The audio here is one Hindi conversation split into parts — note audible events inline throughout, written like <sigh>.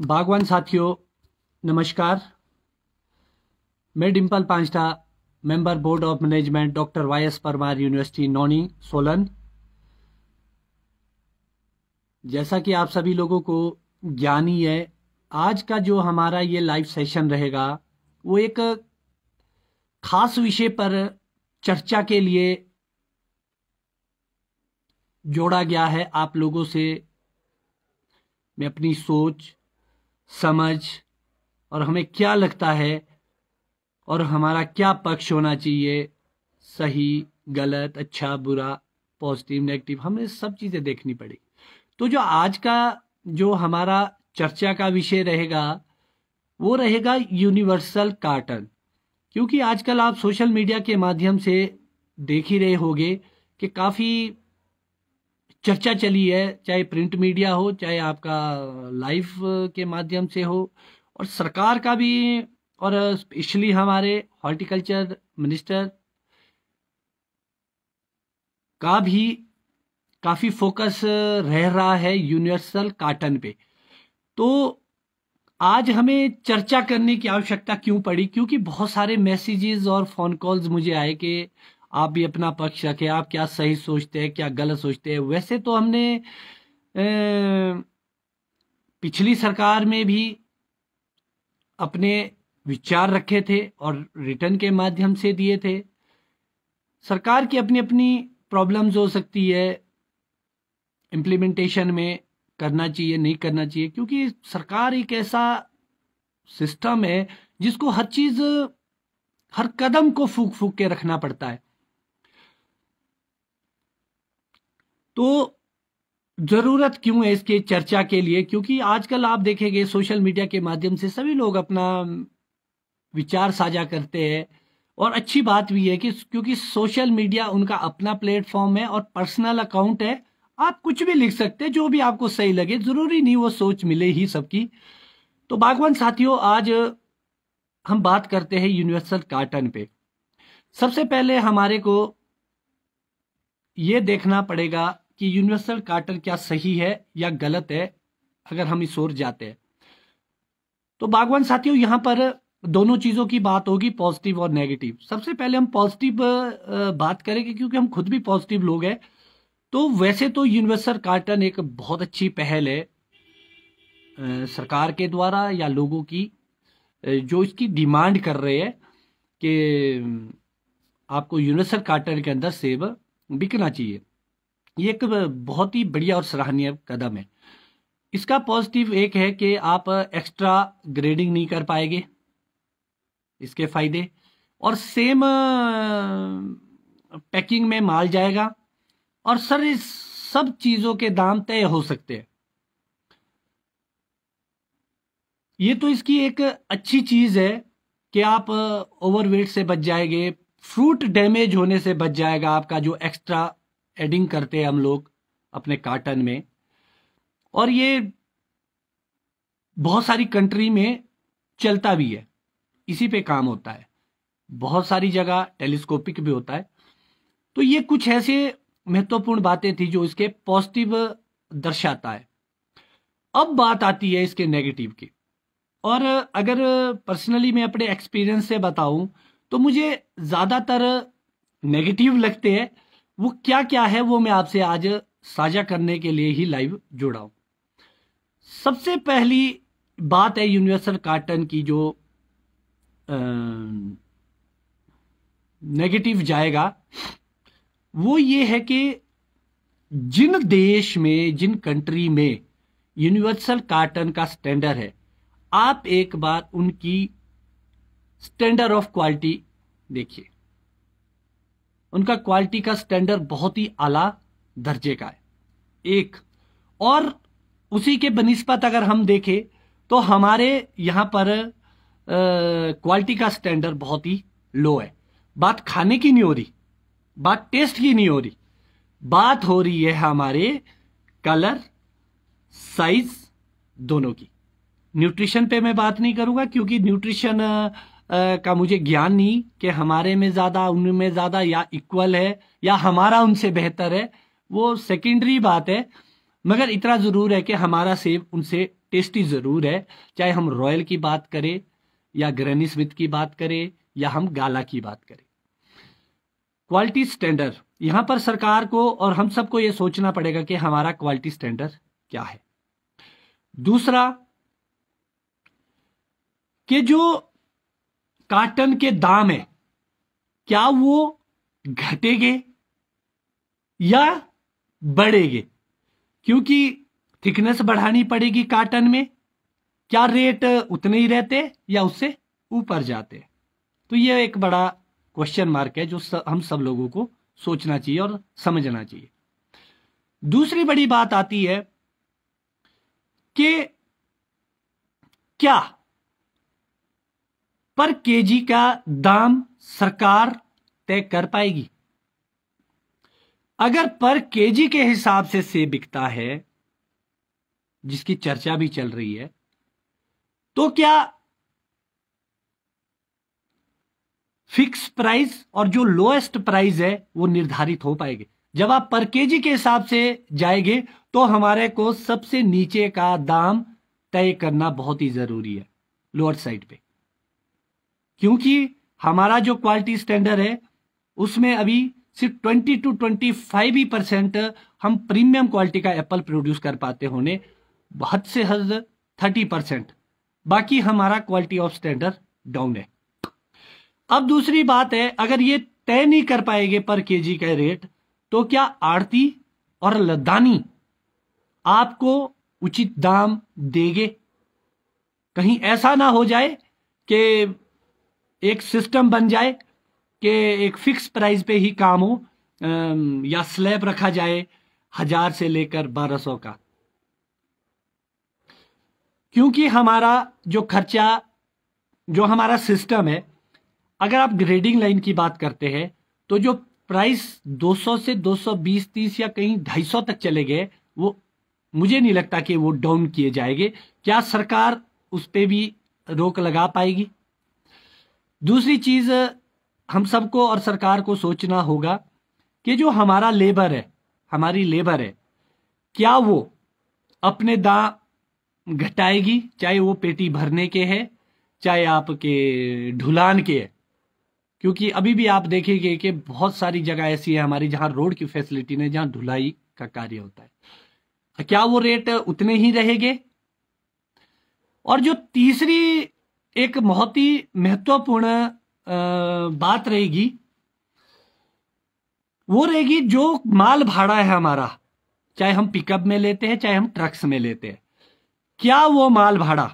बागवान साथियों नमस्कार मैं Dimple Panchta member board of management doctor Y S Parmar university Nauni Solan जैसा कि आप सभी लोगों को ज्ञानी है आज का जो हमारा ये लाइव सेशन रहेगा वो एक खास विषय पर चर्चा के लिए जोड़ा गया है आप लोगों से मैं अपनी सोच समझ और हमें क्या लगता है और हमारा क्या पक्ष होना चाहिए सही गलत अच्छा बुरा पॉजिटिव नेगेटिव हमें सब चीज़ें देखनी पड़ेगी तो जो आज का जो हमारा चर्चा का विषय रहेगा वो रहेगा यूनिवर्सल कार्टन क्योंकि आजकल आप सोशल मीडिया के माध्यम से देख ही रहे होंगे कि काफ़ी चर्चा चली है चाहे प्रिंट मीडिया हो चाहे आपका लाइव के माध्यम से हो और सरकार का भी और स्पेशली हमारे हॉर्टिकल्चर मिनिस्टर का भी काफ़ी फोकस रह रहा है यूनिवर्सल काटन पे तो आज हमें चर्चा करने की आवश्यकता क्यों पड़ी क्योंकि बहुत सारे मैसेजेस और फ़ोन कॉल्स मुझे आए कि आप भी अपना पक्ष रखें आप क्या सही सोचते हैं क्या गलत सोचते हैं वैसे तो हमने ए, पिछली सरकार में भी अपने विचार रखे थे और रिटर्न के माध्यम से दिए थे सरकार की अपनी अपनी प्रॉब्लम्स हो सकती है इम्प्लीमेंटेशन में करना चाहिए नहीं करना चाहिए क्योंकि सरकार एक ऐसा सिस्टम है जिसको हर चीज़ हर कदम को फूक फूक के रखना पड़ता है तो जरूरत क्यों है इसके चर्चा के लिए क्योंकि आजकल आप देखेंगे सोशल मीडिया के माध्यम से सभी लोग अपना विचार साझा करते हैं और अच्छी बात भी है कि क्योंकि सोशल मीडिया उनका अपना प्लेटफॉर्म है और पर्सनल अकाउंट है आप कुछ भी लिख सकते हैं जो भी आपको सही लगे जरूरी नहीं वो सोच मिले ही सबकी तो बागवान साथियों आज हम बात करते हैं यूनिवर्सल कार्टन पे सबसे पहले हमारे को ये देखना पड़ेगा कि यूनिवर्सल कार्टर क्या सही है या गलत है अगर हम इस ओर जाते हैं तो बागवान साथियों यहां पर दोनों चीज़ों की बात होगी पॉजिटिव और नेगेटिव सबसे पहले हम पॉजिटिव बात करेंगे क्योंकि हम खुद भी पॉजिटिव लोग हैं तो वैसे तो यूनिवर्सल कार्टन एक बहुत अच्छी पहल है सरकार के द्वारा या लोगों की जो इसकी डिमांड कर रहे हैं कि आपको यूनिवर्सल कार्टन के अंदर सेब बिकना चाहिए ये एक बहुत ही बढ़िया और सराहनीय कदम है इसका पॉजिटिव एक है कि आप एक्स्ट्रा ग्रेडिंग नहीं कर पाएंगे इसके फायदे और सेम पैकिंग में माल जाएगा और सर इस सब चीजों के दाम तय हो सकते हैं ये तो इसकी एक अच्छी चीज है कि आप ओवरवेट से बच जाएंगे फ्रूट डैमेज होने से बच जाएगा आपका जो एक्स्ट्रा एडिंग करते हैं हम लोग अपने कार्टन में और ये बहुत सारी कंट्री में चलता भी है इसी पे काम होता है बहुत सारी जगह टेलीस्कोपिक भी होता है तो ये कुछ ऐसे महत्वपूर्ण बातें थी जो इसके पॉजिटिव दर्शाता है अब बात आती है इसके नेगेटिव की और अगर पर्सनली मैं अपने एक्सपीरियंस से बताऊं तो मुझे ज़्यादातर नेगेटिव लगते हैं वो क्या क्या है वो मैं आपसे आज साझा करने के लिए ही लाइव जुड़ा हूं सबसे पहली बात है यूनिवर्सल कार्टन की जो नेगेटिव जाएगा वो ये है कि जिन देश में जिन कंट्री में यूनिवर्सल कार्टन का स्टैंडर्ड है आप एक बार उनकी स्टैंडर्ड ऑफ क्वालिटी देखिए उनका क्वालिटी का स्टैंडर्ड बहुत ही आला दर्जे का है एक और उसी के बनस्पत अगर हम देखें तो हमारे यहां पर क्वालिटी का स्टैंडर्ड बहुत ही लो है बात खाने की नहीं हो रही बात टेस्ट की नहीं हो रही बात हो रही है हमारे कलर साइज दोनों की न्यूट्रिशन पे मैं बात नहीं करूंगा क्योंकि न्यूट्रिशन का मुझे ज्ञान नहीं कि हमारे में ज़्यादा उनमें ज़्यादा या इक्वल है या हमारा उनसे बेहतर है वो सेकेंडरी बात है मगर इतना ज़रूर है कि हमारा सेब उनसे टेस्टी ज़रूर है चाहे हम रॉयल की बात करें या ग्रेनी स्मिथ की बात करें या हम गाला की बात करें क्वालिटी स्टैंडर्ड यहां पर सरकार को और हम सबको ये सोचना पड़ेगा कि हमारा क्वालिटी स्टैंडर्ड क्या है दूसरा कि जो काटन के दाम है क्या वो घटेंगे या बढ़ेंगे क्योंकि थिकनेस बढ़ानी पड़ेगी काटन में क्या रेट उतने ही रहते या उससे ऊपर जाते तो ये एक बड़ा क्वेश्चन मार्क है जो हम सब लोगों को सोचना चाहिए और समझना चाहिए दूसरी बड़ी बात आती है कि क्या पर केजी का दाम सरकार तय कर पाएगी अगर पर केजी के हिसाब से सेब बिकता है जिसकी चर्चा भी चल रही है तो क्या फिक्स प्राइस और जो लोएस्ट प्राइस है वो निर्धारित हो पाएंगे जब आप पर केजी के हिसाब से जाएंगे तो हमारे को सबसे नीचे का दाम तय करना बहुत ही जरूरी है लोअर साइड पे क्योंकि हमारा जो क्वालिटी स्टैंडर्ड है उसमें अभी सिर्फ 20 टू 25 ही परसेंट हम प्रीमियम क्वालिटी का एप्पल प्रोड्यूस कर पाते होने हद से हद 30 परसेंट बाकी हमारा क्वालिटी ऑफ स्टैंडर्ड डाउन है अब दूसरी बात है अगर ये तय नहीं कर पाएंगे पर केजी का रेट तो क्या आरती और लद्दानी आपको उचित दाम देंगे कहीं ऐसा ना हो जाए कि एक सिस्टम बन जाए कि एक फिक्स प्राइस पे ही काम हो या स्लैब रखा जाए हजार से लेकर बारह सौ का क्योंकि हमारा जो खर्चा जो हमारा सिस्टम है अगर आप ग्रेडिंग लाइन की बात करते हैं तो जो प्राइस 200 से 220 30 या कहीं 250 तक चले गए वो मुझे नहीं लगता कि वो डाउन किए जाएंगे क्या सरकार उस पर भी रोक लगा पाएगी दूसरी चीज हम सबको और सरकार को सोचना होगा कि जो हमारा लेबर है हमारी लेबर है क्या वो अपने दाम घटाएगी चाहे वो पेटी भरने के है चाहे आपके ढुलान के है क्योंकि अभी भी आप देखेंगे कि बहुत सारी जगह ऐसी है हमारी जहां रोड की फैसिलिटी नहीं जहां ढुलाई का कार्य होता है तो क्या वो रेट उतने ही रहेंगे और जो तीसरी एक बहुत ही महत्वपूर्ण बात रहेगी वो रहेगी जो माल भाड़ा है हमारा चाहे हम पिकअप में लेते हैं चाहे हम ट्रक्स में लेते हैं क्या वो माल भाड़ा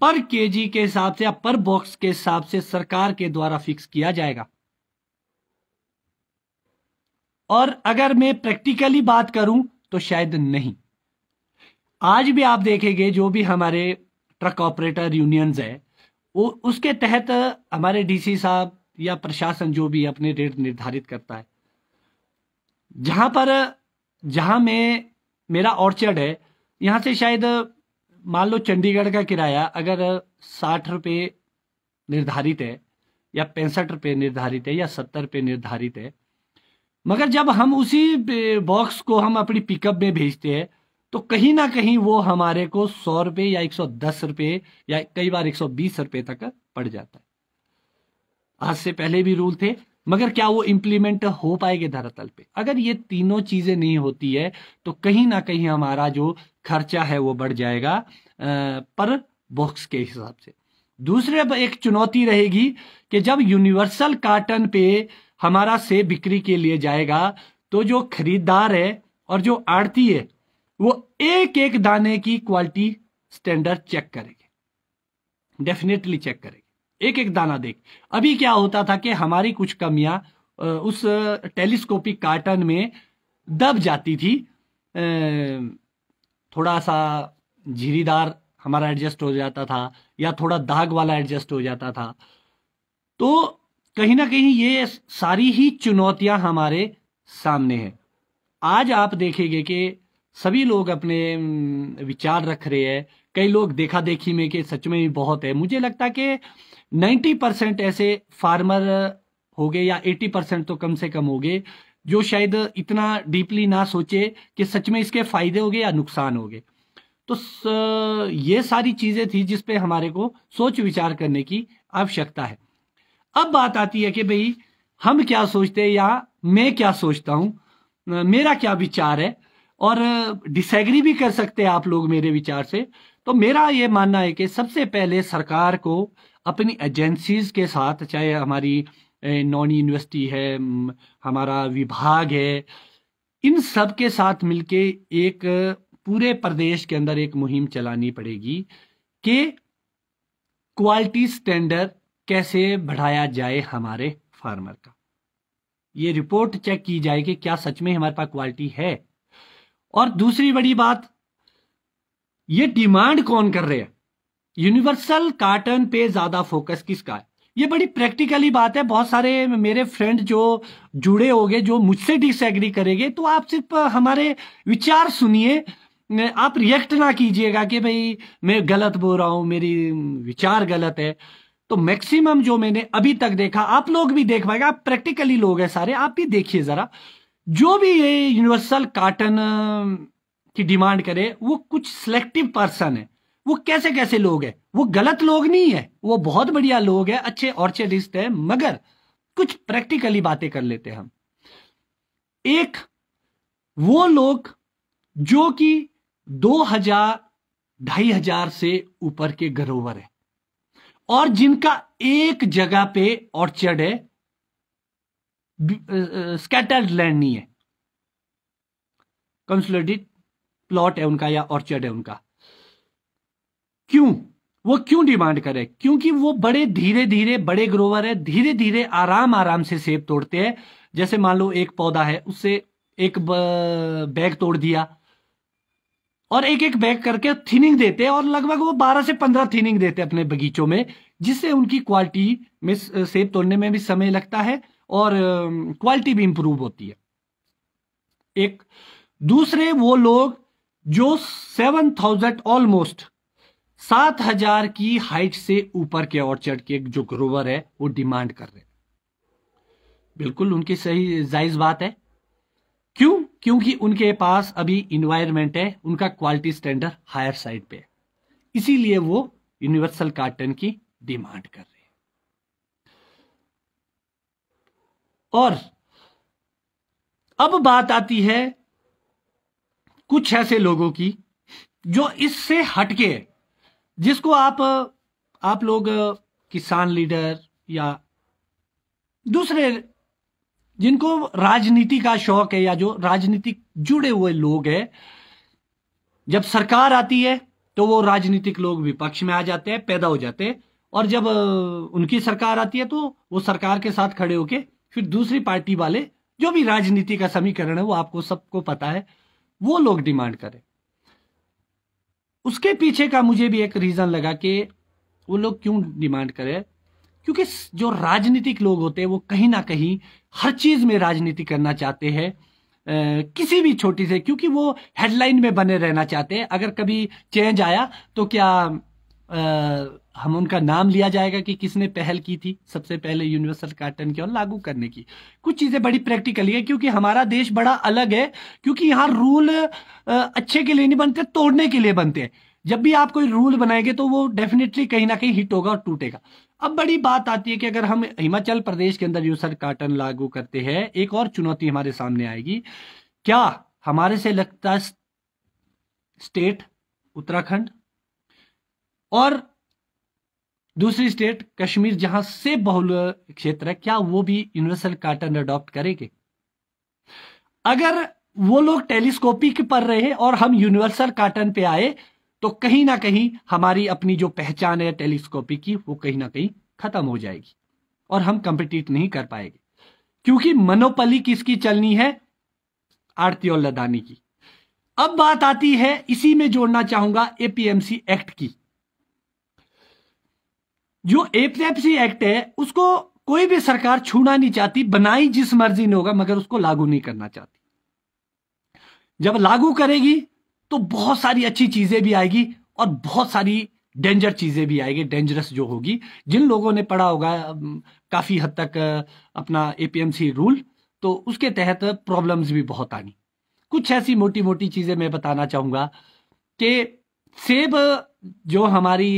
पर केजी के हिसाब से या पर बॉक्स के हिसाब से सरकार के द्वारा फिक्स किया जाएगा और अगर मैं प्रैक्टिकली बात करूं तो शायद नहीं आज भी आप देखेंगे जो भी हमारे ट्रक ऑपरेटर यूनियंस है वो उसके तहत हमारे डीसी साहब या प्रशासन जो भी अपने रेट निर्धारित करता है जहां पर जहां में मेरा ऑर्चर्ड है यहां से शायद मान लो चंडीगढ़ का किराया अगर साठ रुपये निर्धारित है या पैंसठ रुपये निर्धारित है या सत्तर रुपये निर्धारित है मगर जब हम उसी बॉक्स को हम अपनी पिकअप में भेजते हैं तो कहीं ना कहीं वो हमारे को सौ रुपये या एक सौ दस रुपये या कई बार एक सौ बीस रुपये तक पड़ जाता है आज से पहले भी रूल थे मगर क्या वो इम्प्लीमेंट हो पाएगी धरातल पे अगर ये तीनों चीजें नहीं होती है तो कहीं ना कहीं हमारा जो खर्चा है वो बढ़ जाएगा पर बॉक्स के हिसाब से दूसरे एक चुनौती रहेगी कि जब यूनिवर्सल कार्टन पे हमारा सेब बिक्री के लिए जाएगा तो जो खरीदार है और जो आड़ती है वो एक एक दाने की क्वालिटी स्टैंडर्ड चेक करेगी डेफिनेटली चेक करेगी एक एक दाना देख अभी क्या होता था कि हमारी कुछ कमियां उस टेलीस्कोपिक कार्टन में दब जाती थी थोड़ा सा झीरीदार हमारा एडजस्ट हो जाता था या थोड़ा दाग वाला एडजस्ट हो जाता था तो कहीं ना कहीं ये सारी ही चुनौतियां हमारे सामने हैं आज आप देखेंगे कि सभी लोग अपने विचार रख रहे हैं कई लोग देखा देखी में कि सच में भी बहुत है मुझे लगता है कि 90 परसेंट ऐसे फार्मर हो गए या 80 परसेंट तो कम से कम हो गए जो शायद इतना डीपली ना सोचे कि सच में इसके फायदे हो गए या नुकसान हो गए तो ये सारी चीजें थी जिसपे हमारे को सोच विचार करने की आवश्यकता है अब बात आती है कि भाई हम क्या सोचते हैं या मैं क्या सोचता हूं मेरा क्या विचार है और डिसएग्री भी कर सकते हैं आप लोग मेरे विचार से तो मेरा ये मानना है कि सबसे पहले सरकार को अपनी एजेंसीज के साथ चाहे हमारी नॉन यूनिवर्सिटी है हमारा विभाग है इन सब के साथ मिलके एक पूरे प्रदेश के अंदर एक मुहिम चलानी पड़ेगी कि क्वालिटी स्टैंडर्ड कैसे बढ़ाया जाए हमारे फार्मर का ये रिपोर्ट चेक की जाए कि क्या सच में हमारे पास क्वालिटी है और दूसरी बड़ी बात ये डिमांड कौन कर रहे हैं यूनिवर्सल कार्टन पे ज्यादा फोकस किसका है ये बड़ी प्रैक्टिकली बात है बहुत सारे मेरे फ्रेंड जो जुड़े होंगे जो मुझसे डिसएग्री करेंगे तो आप सिर्फ हमारे विचार सुनिए आप रिएक्ट ना कीजिएगा कि भाई मैं गलत बोल रहा हूं मेरी विचार गलत है तो मैक्सिमम जो मैंने अभी तक देखा आप लोग भी देख पाएगा आप प्रैक्टिकली लोग हैं सारे आप भी देखिए जरा जो भी ये यूनिवर्सल काटन की डिमांड करे वो कुछ सिलेक्टिव पर्सन है वो कैसे कैसे लोग हैं वो गलत लोग नहीं है वो बहुत बढ़िया लोग है अच्छे ऑर्चेडिस्ट है मगर कुछ प्रैक्टिकली बातें कर लेते हैं हम एक वो लोग जो कि दो हजार ढाई हजार से ऊपर के घरोवर है और जिनका एक जगह पे ऑर्चर्ड है स्कैटर्ड लैंड नहीं है कंसोलिडेट प्लॉट है उनका या ऑर्चर्ड है उनका क्यों वो क्यों डिमांड करे क्योंकि वो बड़े धीरे धीरे बड़े ग्रोवर है धीरे धीरे आराम आराम से सेब तोड़ते हैं जैसे मान लो एक पौधा है उससे एक बैग तोड़ दिया और एक एक बैग करके थिनिंग देते हैं और लगभग वो 12 से 15 थिनिंग देते हैं अपने बगीचों में जिससे उनकी क्वालिटी में सेब तोड़ने में भी समय लगता है और क्वालिटी भी इंप्रूव होती है एक दूसरे वो लोग जो सेवन थाउजेंड ऑलमोस्ट सात हजार की हाइट से ऊपर के ऑर्चर्ड के जो ग्रोवर है वो डिमांड कर रहे हैं बिल्कुल उनकी सही जायज बात है क्यों क्योंकि उनके पास अभी इन्वायरमेंट है उनका क्वालिटी स्टैंडर्ड हायर साइड पे है इसीलिए वो यूनिवर्सल कार्टन की डिमांड कर रहे और अब बात आती है कुछ ऐसे लोगों की जो इससे हटके जिसको आप आप लोग किसान लीडर या दूसरे जिनको राजनीति का शौक है या जो राजनीतिक जुड़े हुए लोग हैं जब सरकार आती है तो वो राजनीतिक लोग विपक्ष में आ जाते हैं पैदा हो जाते हैं और जब उनकी सरकार आती है तो वो सरकार के साथ खड़े होके फिर दूसरी पार्टी वाले जो भी राजनीति का समीकरण है वो आपको सबको पता है वो लोग डिमांड करें उसके पीछे का मुझे भी एक रीजन लगा कि वो लोग क्यों डिमांड करें क्योंकि जो राजनीतिक लोग होते हैं वो कहीं ना कहीं हर चीज में राजनीति करना चाहते हैं किसी भी छोटी से क्योंकि वो हेडलाइन में बने रहना चाहते हैं अगर कभी चेंज आया तो क्या आ, हम उनका नाम लिया जाएगा कि किसने पहल की थी सबसे पहले यूनिवर्सल कार्टन की और लागू करने की कुछ चीज़ें बड़ी प्रैक्टिकली है क्योंकि हमारा देश बड़ा अलग है क्योंकि यहाँ रूल अच्छे के लिए नहीं बनते तोड़ने के लिए बनते हैं जब भी आप कोई रूल बनाएंगे तो वो डेफिनेटली कहीं ना कहीं हिट होगा और टूटेगा अब बड़ी बात आती है कि अगर हम हिमाचल प्रदेश के अंदर यूसर कार्टन लागू करते हैं एक और चुनौती हमारे सामने आएगी क्या हमारे से लगता स्टेट उत्तराखंड और दूसरी स्टेट कश्मीर जहां से बहुल क्षेत्र है क्या वो भी यूनिवर्सल कार्टन अडॉप्ट करेंगे अगर वो लोग टेलीस्कोपिक पर रहे और हम यूनिवर्सल कार्टन पे आए तो कहीं ना कहीं हमारी अपनी जो पहचान है टेलीस्कोपिक की वो कहीं ना कहीं खत्म हो जाएगी और हम कंपिटिट नहीं कर पाएंगे क्योंकि मनोपली किसकी चलनी है आरती और लदानी की अब बात आती है इसी में जोड़ना चाहूंगा एपीएमसी एक्ट की जो एपिलेप्सी एक्ट है उसको कोई भी सरकार छूना नहीं चाहती बनाई जिस मर्जी ने होगा मगर उसको लागू नहीं करना चाहती जब लागू करेगी तो बहुत सारी अच्छी चीजें भी आएगी और बहुत सारी डेंजर चीजें भी आएगी डेंजरस जो होगी जिन लोगों ने पढ़ा होगा काफी हद तक अपना एपीएमसी रूल तो उसके तहत प्रॉब्लम्स भी बहुत आनी कुछ ऐसी मोटी मोटी चीजें मैं बताना चाहूंगा कि सेब जो हमारी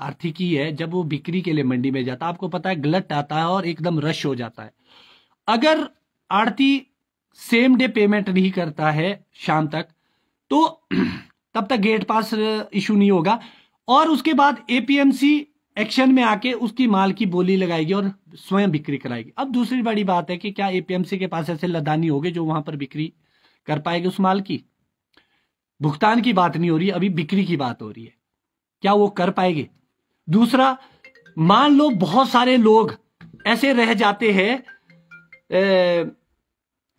आर्थिकी है जब वो बिक्री के लिए मंडी में जाता है आपको पता है ग्लट आता है और एकदम रश हो जाता है अगर आड़ती सेम डे पेमेंट नहीं करता है शाम तक तो <clears throat> तब तक गेट पास इशू नहीं होगा और उसके बाद एपीएमसी एक्शन में आके उसकी माल की बोली लगाएगी और स्वयं बिक्री कराएगी अब दूसरी बड़ी बात है कि क्या एपीएमसी के पास ऐसे लदानी होंगे जो वहां पर बिक्री कर पाएगी उस माल की भुगतान की बात नहीं हो रही अभी बिक्री की बात हो रही है क्या वो कर पाएगी दूसरा मान लो बहुत सारे लोग ऐसे रह जाते हैं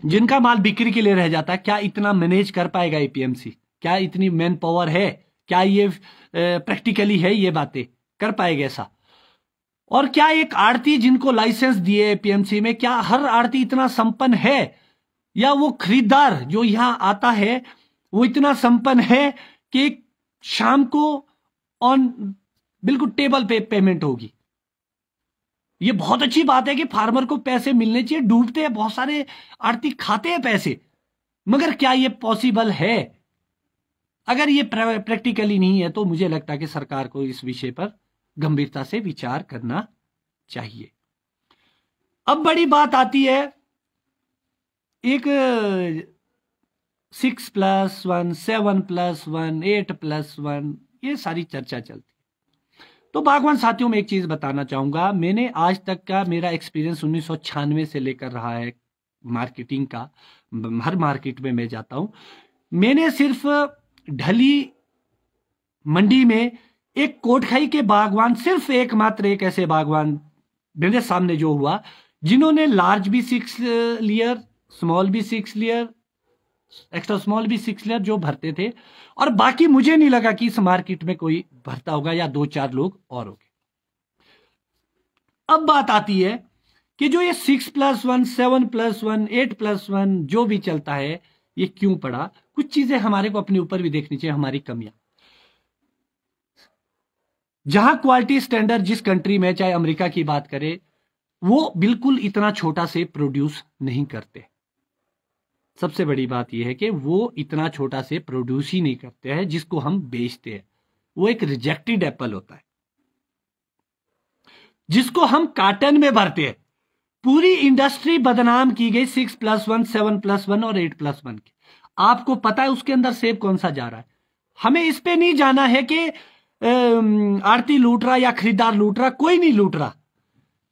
जिनका माल बिक्री के लिए रह जाता है क्या इतना मैनेज कर पाएगा एपीएमसी क्या इतनी मैन पावर है क्या ये प्रैक्टिकली है ये बातें कर पाएगा ऐसा और क्या एक आड़ती जिनको लाइसेंस दिए एपीएमसी में क्या हर आड़ती इतना संपन्न है या वो खरीदार जो यहां आता है वो इतना संपन्न है कि शाम को ऑन बिल्कुल टेबल पे पेमेंट होगी ये बहुत अच्छी बात है कि फार्मर को पैसे मिलने चाहिए डूबते हैं बहुत सारे आर्थिक खाते हैं पैसे मगर क्या ये पॉसिबल है अगर ये प्रैक्टिकली नहीं है तो मुझे लगता है कि सरकार को इस विषय पर गंभीरता से विचार करना चाहिए अब बड़ी बात आती है एक six plus one seven plus one eight plus one ये सारी चर्चा चलती तो बागवान साथियों में एक चीज बताना चाहूंगा मैंने आज तक का मेरा एक्सपीरियंस उन्नीस से लेकर रहा है मार्केटिंग का हर मार्केट में मैं जाता हूं मैंने सिर्फ ढली मंडी में एक कोटखाई के बागवान सिर्फ एकमात्र एक ऐसे बागवान मेरे सामने जो हुआ जिन्होंने लार्ज भी सिक्स लियर स्मॉल भी सिक्स लियर एक्स्ट्रा स्मॉल भी सिक्स लेयर जो भरते थे और बाकी मुझे नहीं लगा कि इस मार्केट में कोई भरता होगा या दो चार लोग और हो अब बात आती है कि जो ये six plus one seven plus one eight plus one जो भी चलता है ये क्यों पड़ा कुछ चीजें हमारे को अपने ऊपर भी देखनी चाहिए हमारी कमियां जहां क्वालिटी स्टैंडर्ड जिस कंट्री में चाहे अमेरिका की बात करें वो बिल्कुल इतना छोटा से प्रोड्यूस नहीं करते सबसे बड़ी बात यह है कि वो इतना छोटा से प्रोड्यूस ही नहीं करते हैं जिसको हम बेचते हैं वो एक रिजेक्टेड एप्पल होता है जिसको हम कार्टन में भरते हैं पूरी इंडस्ट्री बदनाम की गई six plus one seven plus one और एट प्लस वन की आपको पता है उसके अंदर सेब कौन सा जा रहा है हमें इस पे नहीं जाना है कि आरती लूट रहा या खरीदार लूट रहा कोई नहीं लूट रहा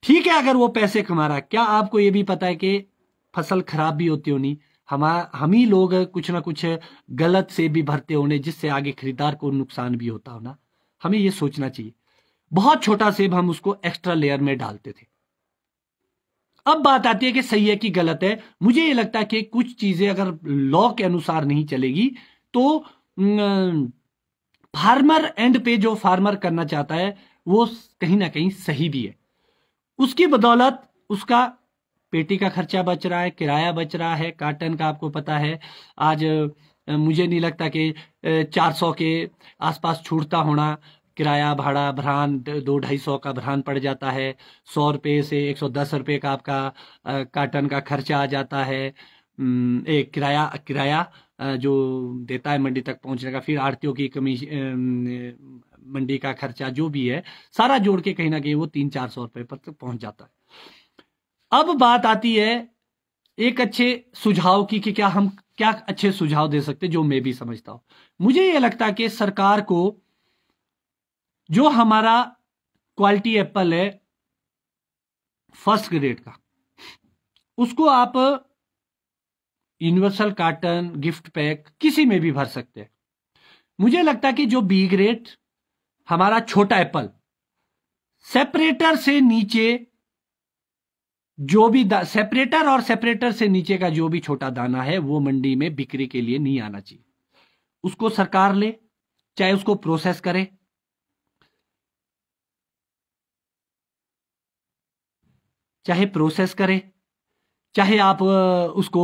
ठीक है अगर वो पैसे कमा रहा क्या आपको ये भी पता है कि फसल खराब भी होती होनी हम हम ही लोग कुछ ना कुछ गलत से भी भरते होने जिससे आगे खरीदार को नुकसान भी होता होना हमें ये सोचना चाहिए बहुत छोटा सेब हम उसको एक्स्ट्रा लेयर में डालते थे अब बात आती है कि सही है कि गलत है मुझे ये लगता है कि कुछ चीजें अगर लॉ के अनुसार नहीं चलेगी तो फार्मर एंड पे जो फार्मर करना चाहता है वो कहीं ना कहीं सही भी है उसकी बदौलत उसका पेटी का खर्चा बच रहा है किराया बच रहा है कार्टन का आपको पता है आज मुझे नहीं लगता कि 400 के आसपास छूटता होना किराया भाड़ा भ्रान दो ढाई सौ का भ्रान पड़ जाता है सौ रुपये से एक सौ दस रुपये का आपका कार्टन का खर्चा आ जाता है एक किराया किराया जो देता है मंडी तक पहुंचने का फिर आरतीयों की कमी मंडी का खर्चा जो भी है सारा जोड़ के कहीं ना कहीं वो तीन चार सौ रुपये पर तक पहुंच जाता है अब बात आती है एक अच्छे सुझाव की कि क्या हम क्या अच्छे सुझाव दे सकते जो मैं भी समझता हूं मुझे यह लगता है कि सरकार को जो हमारा क्वालिटी एप्पल है फर्स्ट ग्रेड का उसको आप यूनिवर्सल कार्टन गिफ्ट पैक किसी में भी भर सकते हैं मुझे लगता है कि जो बी ग्रेड हमारा छोटा एप्पल सेपरेटर से नीचे जो भी सेपरेटर और सेपरेटर से नीचे का जो भी छोटा दाना है वो मंडी में बिक्री के लिए नहीं आना चाहिए उसको सरकार ले चाहे उसको प्रोसेस करे चाहे प्रोसेस करे चाहे आप उसको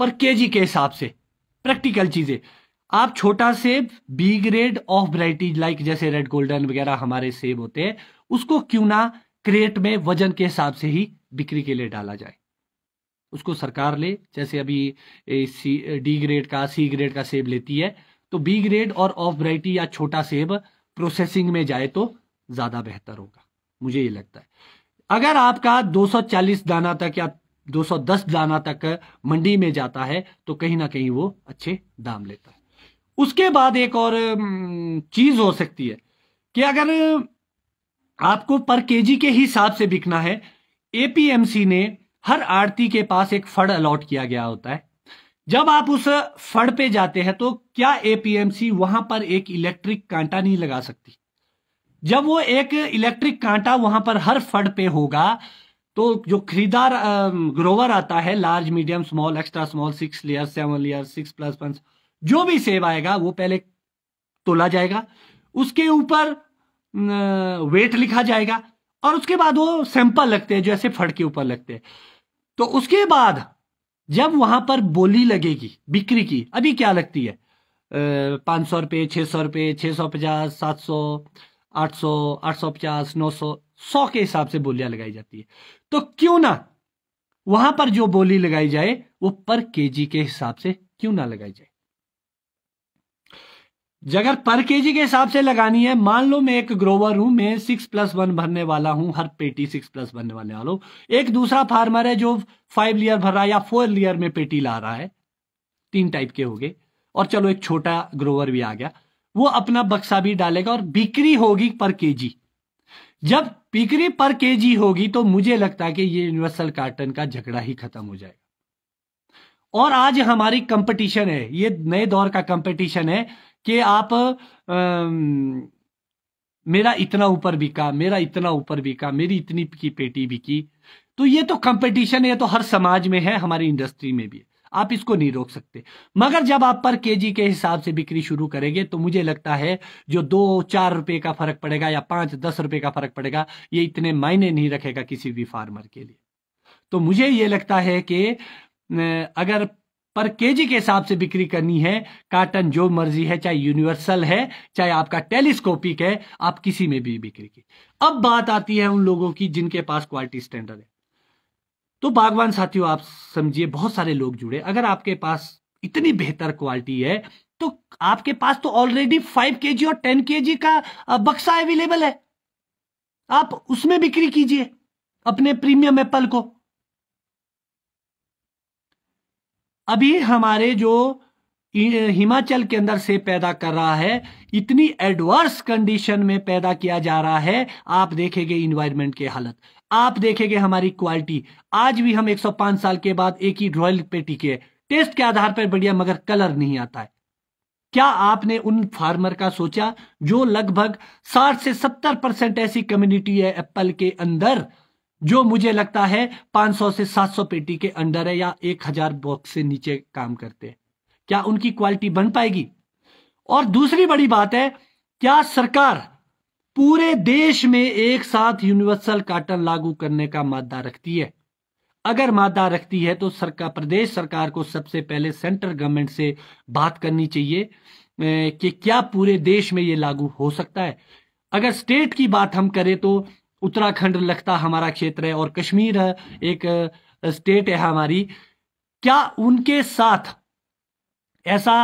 पर केजी के हिसाब से प्रैक्टिकल चीजें आप छोटा सेब B grade off varieties like जैसे रेड गोल्डन वगैरह हमारे सेब होते हैं उसको क्यों ना क्रेट में वजन के हिसाब से ही बिक्री के लिए डाला जाए उसको सरकार ले जैसे अभी सी डी ग्रेड का सी ग्रेड का सेब लेती है तो बी ग्रेड और ऑफ वराइटी या छोटा सेब प्रोसेसिंग में जाए तो ज़्यादा बेहतर होगा मुझे ये लगता है अगर आपका 240 दाना तक या 210 दाना तक मंडी में जाता है तो कहीं ना कहीं वो अच्छे दाम लेता है उसके बाद एक और चीज हो सकती है कि अगर आपको पर केजी के हिसाब से बिकना है एपीएमसी ने हर आरती के पास एक फंड अलॉट किया गया होता है जब आप उस फंड पे जाते हैं तो क्या एपीएमसी वहां पर एक इलेक्ट्रिक कांटा नहीं लगा सकती जब वो एक इलेक्ट्रिक कांटा वहां पर हर फंड पे होगा तो जो खरीदार ग्रोवर आता है large medium small extra small six layer seven layer six plus one जो भी सेव आएगा वो पहले तोला जाएगा उसके ऊपर वेट लिखा जाएगा और उसके बाद वो सैंपल लगते हैं जो ऐसे फड़ के ऊपर लगते हैं तो उसके बाद जब वहां पर बोली लगेगी बिक्री की अभी क्या लगती है पांच सौ रुपये छह सौ रुपये छह सौ पचास सात सौ आठ सौ आठ सौ पचास नौ सौ सौ के हिसाब से बोलियां लगाई जाती है तो क्यों ना वहां पर जो बोली लगाई जाए वो पर केजी के हिसाब से क्यों ना लगाई जाए अगर पर केजी के हिसाब से लगानी है मान लो मैं एक ग्रोवर हूं मैं सिक्स प्लस वन भरने वाला हूं हर पेटी सिक्स प्लस भरने वाले वालों एक दूसरा फार्मर है जो फाइव लेयर भर रहा है या फोर लेयर में पेटी ला रहा है तीन टाइप के हो गए और चलो एक छोटा ग्रोवर भी आ गया वो अपना बक्सा भी डालेगा और बिक्री होगी पर के जब बिक्री पर के होगी तो मुझे लगता है कि ये यूनिवर्सल कार्टन का झगड़ा ही खत्म हो जाएगा और आज हमारी कंपटीशन है ये नए दौर का कंपटीशन है कि आप आ, मेरा इतना ऊपर बिका मेरा इतना ऊपर बिका मेरी इतनी की पेटी बिकी तो ये तो कंपटीशन है तो हर समाज में है हमारी इंडस्ट्री में भी है आप इसको नहीं रोक सकते मगर जब आप पर केजी के हिसाब से बिक्री शुरू करेंगे तो मुझे लगता है जो दो चार रुपए का फर्क पड़ेगा या पांच दस रुपए का फर्क पड़ेगा ये इतने मायने नहीं रखेगा किसी भी फार्मर के लिए तो मुझे ये लगता है कि अगर पर केजी के हिसाब से बिक्री करनी है कार्टन जो मर्जी है चाहे यूनिवर्सल है चाहे आपका टेलीस्कोपिक है आप किसी में भी बिक्री की अब बात आती है उन लोगों की जिनके पास क्वालिटी स्टैंडर्ड है तो बागवान साथियों आप समझिए बहुत सारे लोग जुड़े अगर आपके पास इतनी बेहतर क्वालिटी है तो आपके पास तो ऑलरेडी फाइव के और टेन के का बक्सा अवेलेबल है आप उसमें बिक्री कीजिए अपने प्रीमियम एप्पल को अभी हमारे जो हिमाचल के अंदर से पैदा कर रहा है इतनी एडवर्स कंडीशन में पैदा किया जा रहा है आप देखेंगे इन्वायरमेंट के हालत आप देखेंगे हमारी क्वालिटी आज भी हम 105 साल के बाद एक ही रॉयल पे टिके टेस्ट के आधार पर बढ़िया मगर कलर नहीं आता है क्या आपने उन फार्मर का सोचा जो लगभग 60 से 70 परसेंट ऐसी कम्युनिटी है एप्पल के अंदर जो मुझे लगता है 500 से 700 पेटी के अंडर है या 1000 बॉक्स से नीचे काम करते हैं क्या उनकी क्वालिटी बन पाएगी और दूसरी बड़ी बात है क्या सरकार पूरे देश में एक साथ यूनिवर्सल काटन लागू करने का मादा रखती है अगर मादा रखती है तो सरकार प्रदेश सरकार को सबसे पहले सेंट्रल गवर्नमेंट से बात करनी चाहिए कि क्या पूरे देश में ये लागू हो सकता है अगर स्टेट की बात हम करें तो उत्तराखंड लगता हमारा क्षेत्र है और कश्मीर है एक स्टेट है हमारी क्या उनके साथ ऐसा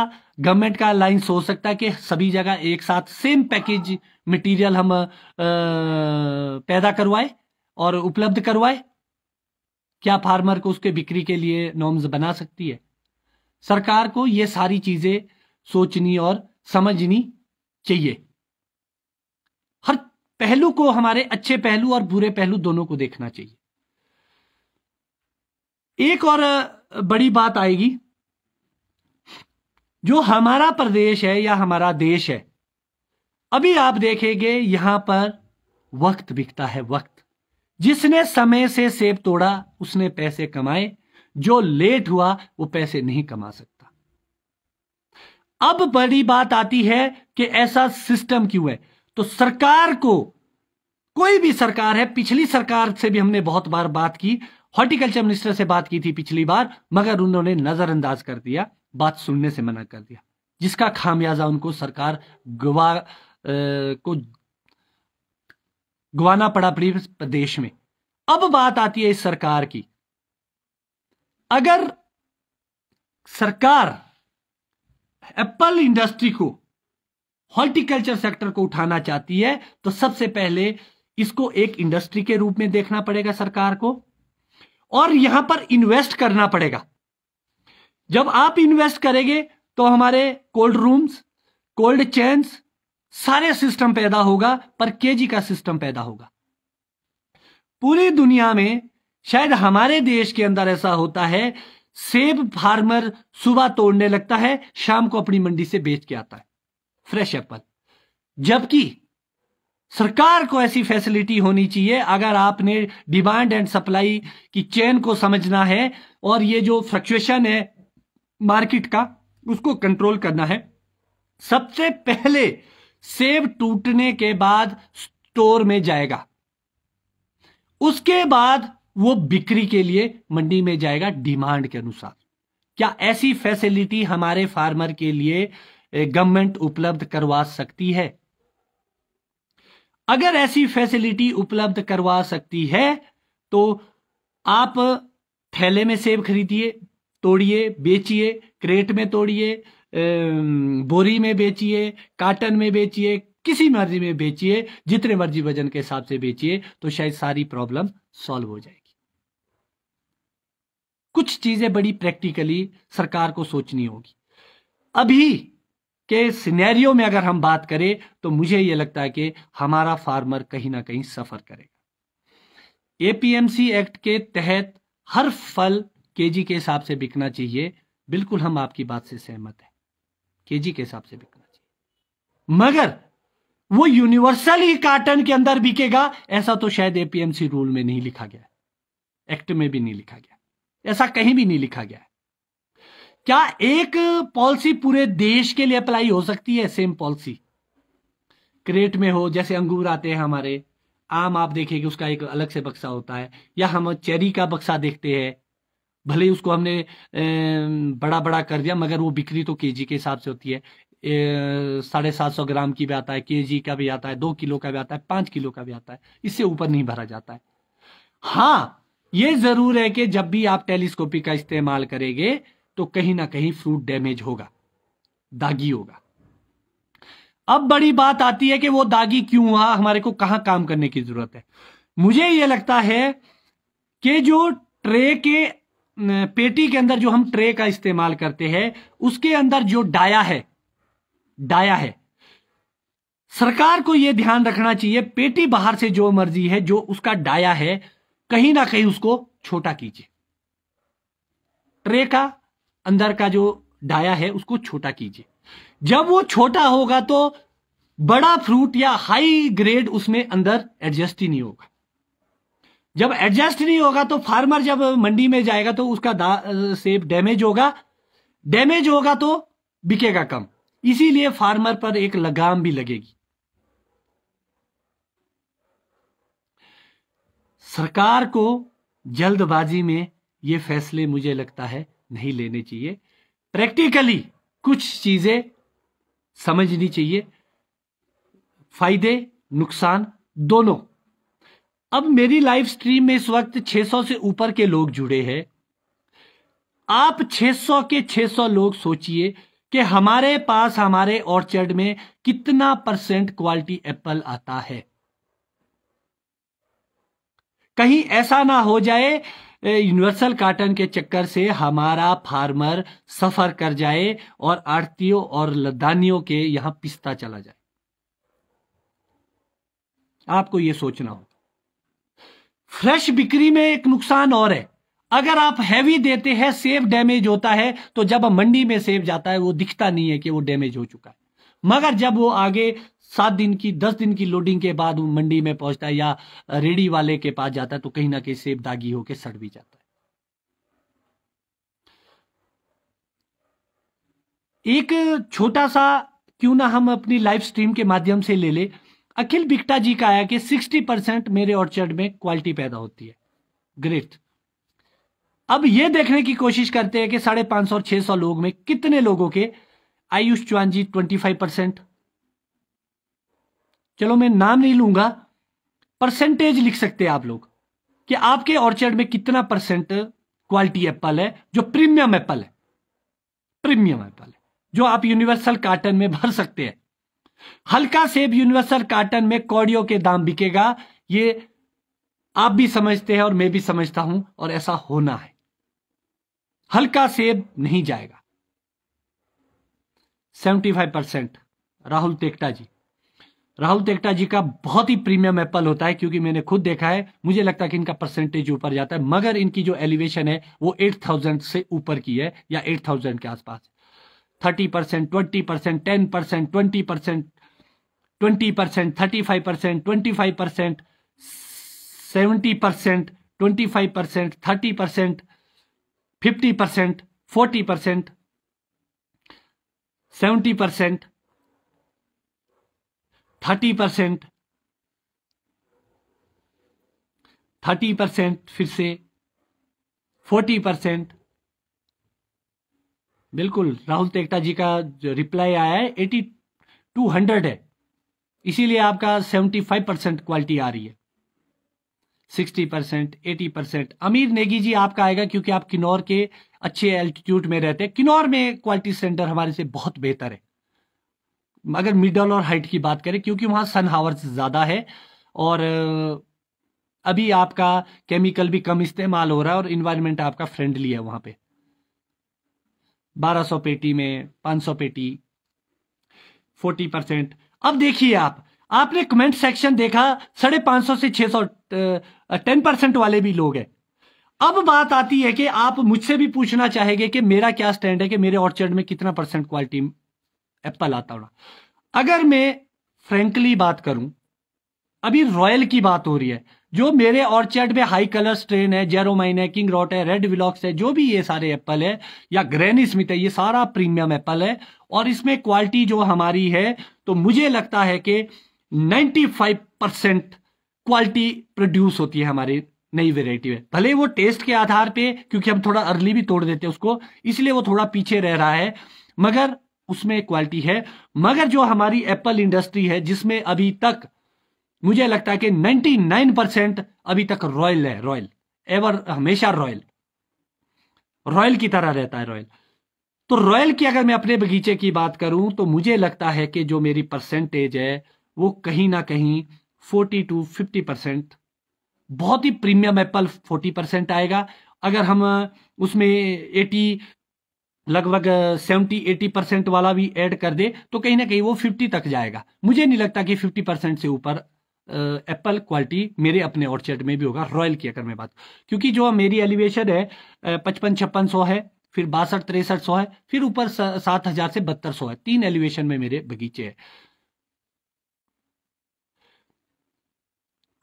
गवर्नमेंट का लाइन हो सकता है कि सभी जगह एक साथ सेम पैकेज मटेरियल हम आ, पैदा करवाए और उपलब्ध करवाए क्या फार्मर को उसके बिक्री के लिए नॉर्म्स बना सकती है सरकार को ये सारी चीजें सोचनी और समझनी चाहिए हर पहलू को हमारे अच्छे पहलू और बुरे पहलू दोनों को देखना चाहिए एक और बड़ी बात आएगी जो हमारा प्रदेश है या हमारा देश है अभी आप देखेंगे यहां पर वक्त बिकता है वक्त जिसने समय से सेब तोड़ा उसने पैसे कमाए जो लेट हुआ वो पैसे नहीं कमा सकता अब बड़ी बात आती है कि ऐसा सिस्टम क्यों है तो सरकार को कोई भी सरकार है पिछली सरकार से भी हमने बहुत बार बात की हॉर्टिकल्चर मिनिस्टर से बात की थी पिछली बार मगर उन्होंने नजरअंदाज कर दिया बात सुनने से मना कर दिया जिसका खामियाजा उनको सरकार गवा को गवाना पड़ा पूरे प्रदेश में अब बात आती है इस सरकार की अगर सरकार एप्पल इंडस्ट्री को हॉर्टिकल्चर सेक्टर को उठाना चाहती है तो सबसे पहले इसको एक इंडस्ट्री के रूप में देखना पड़ेगा सरकार को और यहां पर इन्वेस्ट करना पड़ेगा जब आप इन्वेस्ट करेंगे तो हमारे कोल्ड रूम्स कोल्ड चेन्स सारे सिस्टम पैदा होगा पर केजी का सिस्टम पैदा होगा पूरी दुनिया में शायद हमारे देश के अंदर ऐसा होता है सेब फार्मर सुबह तोड़ने लगता है शाम को अपनी मंडी से बेच के आता है फ्रेश एप्पल जबकि सरकार को ऐसी फैसिलिटी होनी चाहिए अगर आपने डिमांड एंड सप्लाई की चेन को समझना है और ये जो फ्लक्चुएशन है मार्केट का उसको कंट्रोल करना है सबसे पहले सेब टूटने के बाद स्टोर में जाएगा उसके बाद वो बिक्री के लिए मंडी में जाएगा डिमांड के अनुसार क्या ऐसी फैसिलिटी हमारे फार्मर के लिए गवर्नमेंट उपलब्ध करवा सकती है अगर ऐसी फैसिलिटी उपलब्ध करवा सकती है तो आप थैले में सेब खरीदिए तोड़िए बेचिए क्रेट में तोड़िए बोरी में बेचिए काटन में बेचिए किसी मर्जी में बेचिए जितने मर्जी वजन के हिसाब से बेचिए तो शायद सारी प्रॉब्लम सॉल्व हो जाएगी कुछ चीजें बड़ी प्रैक्टिकली सरकार को सोचनी होगी अभी के सिनेरियो में अगर हम बात करें तो मुझे यह लगता है कि हमारा फार्मर कहीं ना कहीं सफर करेगा एपीएमसी एक्ट के तहत हर फल केजी के हिसाब से बिकना चाहिए बिल्कुल हम आपकी बात से सहमत हैं केजी के हिसाब से बिकना चाहिए मगर वो यूनिवर्सल ही कार्टन के अंदर बिकेगा ऐसा तो शायद एपीएमसी रूल में नहीं लिखा गया एक्ट में भी नहीं लिखा गया ऐसा कहीं भी नहीं लिखा गया क्या एक पॉलिसी पूरे देश के लिए अप्लाई हो सकती है सेम पॉलिसी क्रेट में हो जैसे अंगूर आते हैं हमारे आम आप देखेंगे उसका एक अलग से बक्सा होता है या हम चेरी का बक्सा देखते हैं भले ही उसको हमने बड़ा बड़ा कर दिया मगर वो बिक्री तो केजी के हिसाब से होती है साढ़े सात सौ ग्राम की भी आता है केजी का भी आता है दो किलो का भी आता है पांच किलो का भी आता है इससे ऊपर नहीं भरा जाता है हाँ ये जरूर है कि जब भी आप टेलीस्कोपी का इस्तेमाल करेंगे तो कहीं ना कहीं फ्रूट डैमेज होगा दागी होगा अब बड़ी बात आती है कि वो दागी क्यों हुआ हमारे को कहां काम करने की जरूरत है मुझे ये लगता है कि जो ट्रे के पेटी के अंदर जो हम ट्रे का इस्तेमाल करते हैं उसके अंदर जो डाया है डाया है सरकार को यह ध्यान रखना चाहिए पेटी बाहर से जो मर्जी है जो उसका डाया है कहीं ना कहीं उसको छोटा कीजिए ट्रे का अंदर का जो डाया है उसको छोटा कीजिए जब वो छोटा होगा तो बड़ा फ्रूट या हाई ग्रेड उसमें अंदर एडजस्ट ही नहीं होगा जब एडजस्ट नहीं होगा तो फार्मर जब मंडी में जाएगा तो उसका सेब डैमेज होगा डैमेज होगा तो बिकेगा कम इसीलिए फार्मर पर एक लगाम भी लगेगी सरकार को जल्दबाजी में ये फैसले मुझे लगता है नहीं लेने चाहिए प्रैक्टिकली कुछ चीजें समझनी चाहिए फायदे नुकसान दोनों अब मेरी लाइव स्ट्रीम में इस वक्त 600 से ऊपर के लोग जुड़े हैं आप 600 के 600 लोग सोचिए कि हमारे पास हमारे ऑर्चर्ड में कितना परसेंट क्वालिटी एप्पल आता है कहीं ऐसा ना हो जाए यूनिवर्सल काटन के चक्कर से हमारा फार्मर सफर कर जाए और आड़तियों और लदानियों के यहां पिस्ता चला जाए आपको यह सोचना होगा फ्रेश बिक्री में एक नुकसान और है अगर आप हैवी देते हैं सेब डैमेज होता है तो जब मंडी में सेब जाता है वो दिखता नहीं है कि वो डैमेज हो चुका है मगर जब वो आगे सात दिन की दस दिन की लोडिंग के बाद मंडी में पहुंचता है या रेडी वाले के पास जाता है तो कहीं ना कहीं सेब दागी होकर सड़ भी जाता है एक छोटा सा क्यों ना हम अपनी लाइव स्ट्रीम के माध्यम से ले ले अखिल बिकटा जी का आया कि 60 परसेंट मेरे ऑर्चर्ड में क्वालिटी पैदा होती है ग्रेट अब यह देखने की कोशिश करते हैं कि साढ़े पांच सौ छह सौ लोग में कितने लोगों के Ayush Chauhan ji twenty five percent चलो मैं नाम नहीं लूंगा परसेंटेज लिख सकते हैं आप लोग कि आपके ऑर्चर्ड में कितना परसेंट क्वालिटी एप्पल है जो प्रीमियम एप्पल है प्रीमियम एप्पल है जो आप यूनिवर्सल कार्टन में भर सकते हैं हल्का सेब यूनिवर्सल कार्टन में कौड़ियों के दाम बिकेगा ये आप भी समझते हैं और मैं भी समझता हूं और ऐसा होना है हल्का सेब नहीं जाएगा seventy five percent Rahul Tekta ji Rahul Tekta ji का बहुत ही प्रीमियम एप्पल होता है क्योंकि मैंने खुद देखा है मुझे लगता है कि इनका परसेंटेज ऊपर जाता है मगर इनकी जो एलिवेशन है वो 8000 से ऊपर की है या 8000 के आसपास thirty percent twenty percent ten percent twenty percent twenty percent thirty five percent twenty five percent seventy percent twenty five percent thirty percent fifty percent forty percent seventy percent thirty percent thirty percent फिर से फोर्टी परसेंट बिल्कुल राहुल तेगटा जी का जो रिप्लाई आया है एटी टू हंड्रेड है इसीलिए आपका सेवेंटी फाइव परसेंट क्वालिटी आ रही है सिक्सटी परसेंट एटी परसेंट अमीर नेगी जी आपका आएगा क्योंकि आप किन्नौर के अच्छे एल्टीट्यूड में रहते हैं किन्नौर में क्वालिटी सेंटर हमारे से बहुत बेहतर है अगर मिडल और हाइट की बात करें क्योंकि वहाँ सन हावर्स ज़्यादा है और अभी आपका केमिकल भी कम इस्तेमाल हो रहा है और इन्वायरमेंट आपका फ्रेंडली है वहाँ पे 1200 पेटी में 500 पेटी 40 परसेंट अब देखिए आप आपने कमेंट सेक्शन देखा साढ़े पांच सौ से 600 सौ टेन परसेंट वाले भी लोग हैं अब बात आती है कि आप मुझसे भी पूछना चाहेंगे कि मेरा क्या स्टैंड है कि मेरे ऑर्चर्ड में कितना परसेंट क्वालिटी एप्पल आता होगा अगर मैं फ्रेंकली बात करूं अभी रॉयल की बात हो रही है जो मेरे ऑर्चर्ड में हाई कलर स्ट्रेन है जेरोमाइन है किंग रॉट है रेड विलॉक्स है जो भी ये सारे एप्पल है या ग्रेनी स्मिथ है ये सारा प्रीमियम एप्पल है और इसमें क्वालिटी जो हमारी है तो मुझे लगता है कि 95 परसेंट क्वालिटी प्रोड्यूस होती है हमारी नई वेराइटी में भले वो टेस्ट के आधार पर क्योंकि हम थोड़ा अर्ली भी तोड़ देते हैं उसको इसलिए वो थोड़ा पीछे रह रहा है मगर उसमें क्वालिटी है मगर जो हमारी एप्पल इंडस्ट्री है जिसमें अभी तक मुझे लगता है कि 99 परसेंट अभी तक रॉयल है रॉयल एवर हमेशा रॉयल रॉयल की तरह रहता है रॉयल तो रॉयल की अगर मैं अपने बगीचे की बात करूं तो मुझे लगता है कि जो मेरी परसेंटेज है वो कहीं ना कहीं 40 टू 50 परसेंट बहुत ही प्रीमियम एप्पल 40 परसेंट आएगा अगर हम उसमें 80 लगभग 70-80 परसेंट वाला भी ऐड कर दे तो कहीं ना कहीं वो 50 तक जाएगा मुझे नहीं लगता कि 50 परसेंट से ऊपर एप्पल क्वालिटी मेरे अपने ऑर्चर्ड में भी होगा रॉयल की अगर मैं बात क्योंकि जो मेरी एलिवेशन है पचपन छप्पन सौ है फिर बासठ तिरसठ सौ है फिर ऊपर सात हजार से बहत्तर सौ है तीन एलिवेशन में मेरे बगीचे है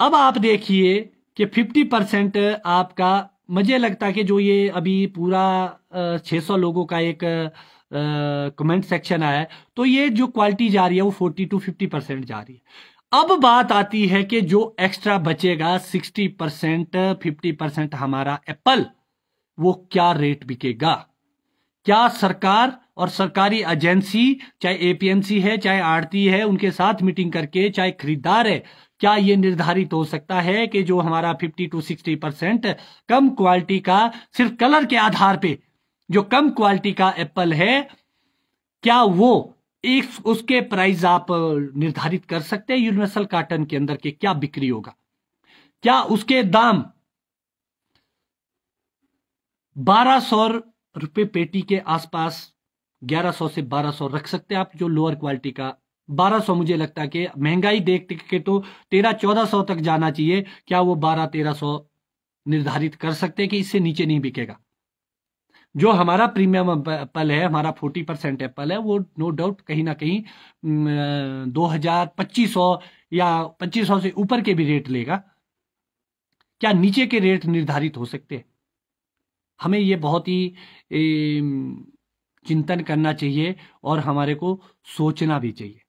अब आप देखिए कि 50 परसेंट आपका मुझे लगता कि जो ये अभी पूरा छः सौ लोगों का एक कमेंट सेक्शन आया है तो ये जो क्वालिटी जा रही है वो फोर्टी टू फिफ्टी परसेंट जा रही है अब बात आती है कि जो एक्स्ट्रा बचेगा सिक्सटी परसेंट फिफ्टी परसेंट हमारा एप्पल वो क्या रेट बिकेगा क्या सरकार और सरकारी एजेंसी चाहे एपीएमसी है चाहे आरती है उनके साथ मीटिंग करके चाहे खरीदार है क्या ये निर्धारित हो सकता है कि जो हमारा 50 टू 60 परसेंट कम क्वालिटी का सिर्फ कलर के आधार पे जो कम क्वालिटी का एप्पल है क्या वो एक उसके प्राइस आप निर्धारित कर सकते हैं यूनिवर्सल कार्टन के अंदर के क्या बिक्री होगा क्या उसके दाम बारह सौ रुपये पेटी के आसपास ग्यारह सौ से बारह सौ रख सकते हैं आप जो लोअर क्वालिटी का 1200 मुझे लगता है कि महंगाई देख के तो तेरह चौदह सौ तक जाना चाहिए क्या वो बारह तेरह सौ निर्धारित कर सकते हैं कि इससे नीचे नहीं बिकेगा जो हमारा प्रीमियम एप्पल है हमारा फोर्टी परसेंट एप्पल है वो नो डाउट कहीं ना कहीं दो हजार पच्चीस सौ या पच्चीस सौ से ऊपर के भी रेट लेगा क्या नीचे के रेट निर्धारित हो सकते हैं हमें ये बहुत ही ए, चिंतन करना चाहिए और हमारे को सोचना भी चाहिए